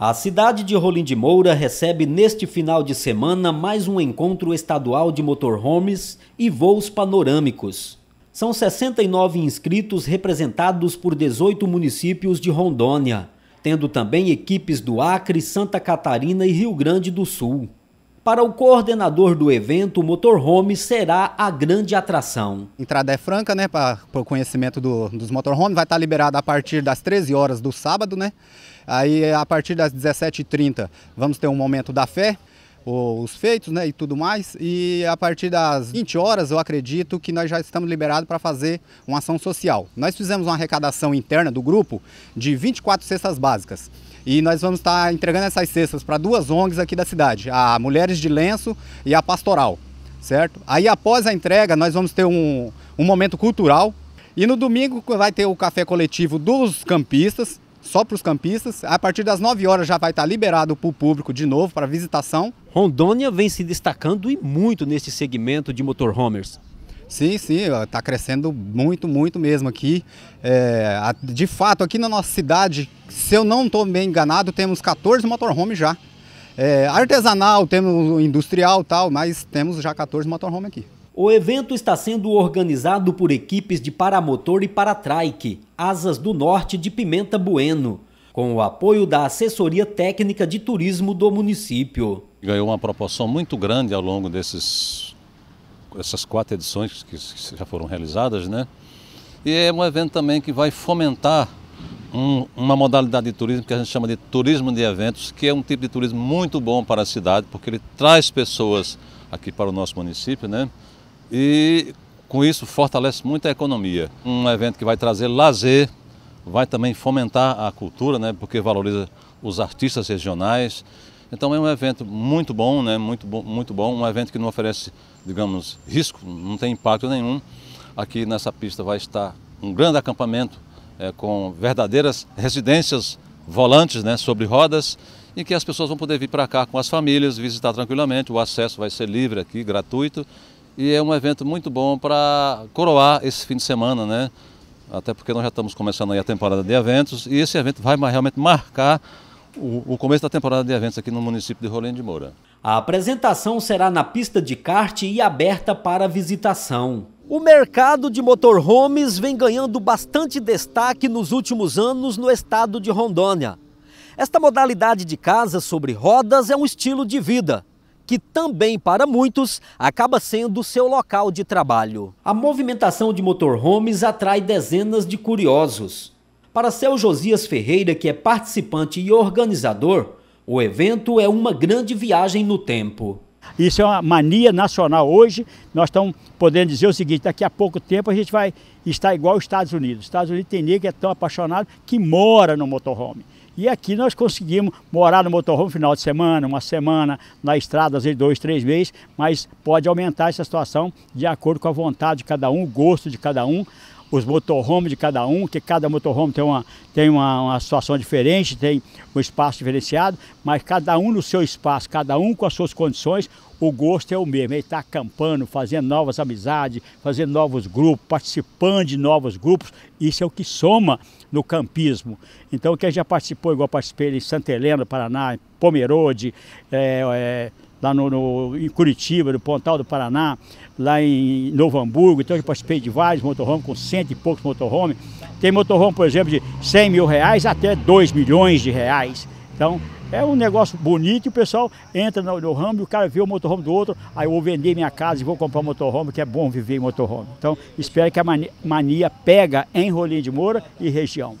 A cidade de Rolim de Moura recebe neste final de semana mais um encontro estadual de motorhomes e voos panorâmicos. São 69 inscritos representados por 18 municípios de Rondônia, tendo também equipes do Acre, Santa Catarina e Rio Grande do Sul. Para o coordenador do evento, o motorhome será a grande atração. Entrada é franca, né, para o conhecimento do, dos motorhomes. Vai estar tá liberada a partir das 13 horas do sábado, né? Aí, a partir das 17h30, vamos ter um momento da fé, os feitos né, e tudo mais. E a partir das 20 horas, eu acredito que nós já estamos liberados para fazer uma ação social. Nós fizemos uma arrecadação interna do grupo de 24 cestas básicas. E nós vamos estar tá entregando essas cestas para duas ONGs aqui da cidade, a Mulheres de Lenço e a Pastoral, certo? Aí após a entrega nós vamos ter um, um momento cultural e no domingo vai ter o café coletivo dos campistas, só para os campistas. A partir das 9 horas já vai estar tá liberado para o público de novo para visitação. Rondônia vem se destacando e muito nesse segmento de motorhomers. Sim, sim, está crescendo muito, muito mesmo aqui. É, de fato, aqui na nossa cidade, se eu não estou bem enganado, temos 14 motorhomes já. É, artesanal, temos industrial tal, mas temos já 14 motorhomes aqui. O evento está sendo organizado por equipes de paramotor e paratrike, Asas do Norte de Pimenta Bueno, com o apoio da Assessoria Técnica de Turismo do município. Ganhou uma proporção muito grande ao longo desses essas quatro edições que já foram realizadas, né? E é um evento também que vai fomentar um, uma modalidade de turismo que a gente chama de turismo de eventos, que é um tipo de turismo muito bom para a cidade, porque ele traz pessoas aqui para o nosso município, né? E com isso fortalece muito a economia. Um evento que vai trazer lazer, vai também fomentar a cultura, né? Porque valoriza os artistas regionais então é um evento muito bom, né? muito, bom, muito bom, um evento que não oferece, digamos, risco, não tem impacto nenhum. Aqui nessa pista vai estar um grande acampamento é, com verdadeiras residências volantes né, sobre rodas e que as pessoas vão poder vir para cá com as famílias, visitar tranquilamente, o acesso vai ser livre aqui, gratuito. E é um evento muito bom para coroar esse fim de semana, né? Até porque nós já estamos começando aí a temporada de eventos e esse evento vai realmente marcar o, começo da temporada de eventos aqui no município de Rolândia de Moura. A apresentação será na pista de kart e aberta para visitação. O mercado de motorhomes vem ganhando bastante destaque nos últimos anos no estado de Rondônia. Esta modalidade de casa sobre rodas é um estilo de vida que também para muitos acaba sendo seu local de trabalho. A movimentação de motorhomes atrai dezenas de curiosos. Para seu Josias Ferreira, que é participante e organizador, o evento é uma grande viagem no tempo. Isso é uma mania nacional hoje. Nós estamos podendo dizer o seguinte: daqui a pouco tempo a gente vai estar igual aos Estados Unidos. Os Estados Unidos tem negro que é tão apaixonado que mora no motorhome. E aqui nós conseguimos morar no motorhome final de semana, uma semana, na estrada, às vezes dois, três meses, mas pode aumentar essa situação de acordo com a vontade de cada um, o gosto de cada um os motorhomes de cada um, que cada motorhome tem, uma, tem uma, uma situação diferente, tem um espaço diferenciado, mas cada um no seu espaço, cada um com as suas condições, o gosto é o mesmo. Ele está acampando, fazendo novas amizades, fazendo novos grupos, participando de novos grupos. Isso é o que soma no campismo. Então, quem já participou, igual participei em Santa Helena, Paraná, Pomerode, é, é lá no, no, em Curitiba, no Pontal do Paraná, lá em Novo Hamburgo, então eu participei de vários motorhomes, com cento e poucos motorhomes. Tem motorhome, por exemplo, de 100 mil reais até 2 milhões de reais. Então, é um negócio bonito e o pessoal entra no, no ramo e o cara vê o motorhome do outro, aí ah, eu vou vender minha casa e vou comprar um motorhome, que é bom viver em motorhome. Então, espero que a mania, mania pega em Rolim de Moura e região.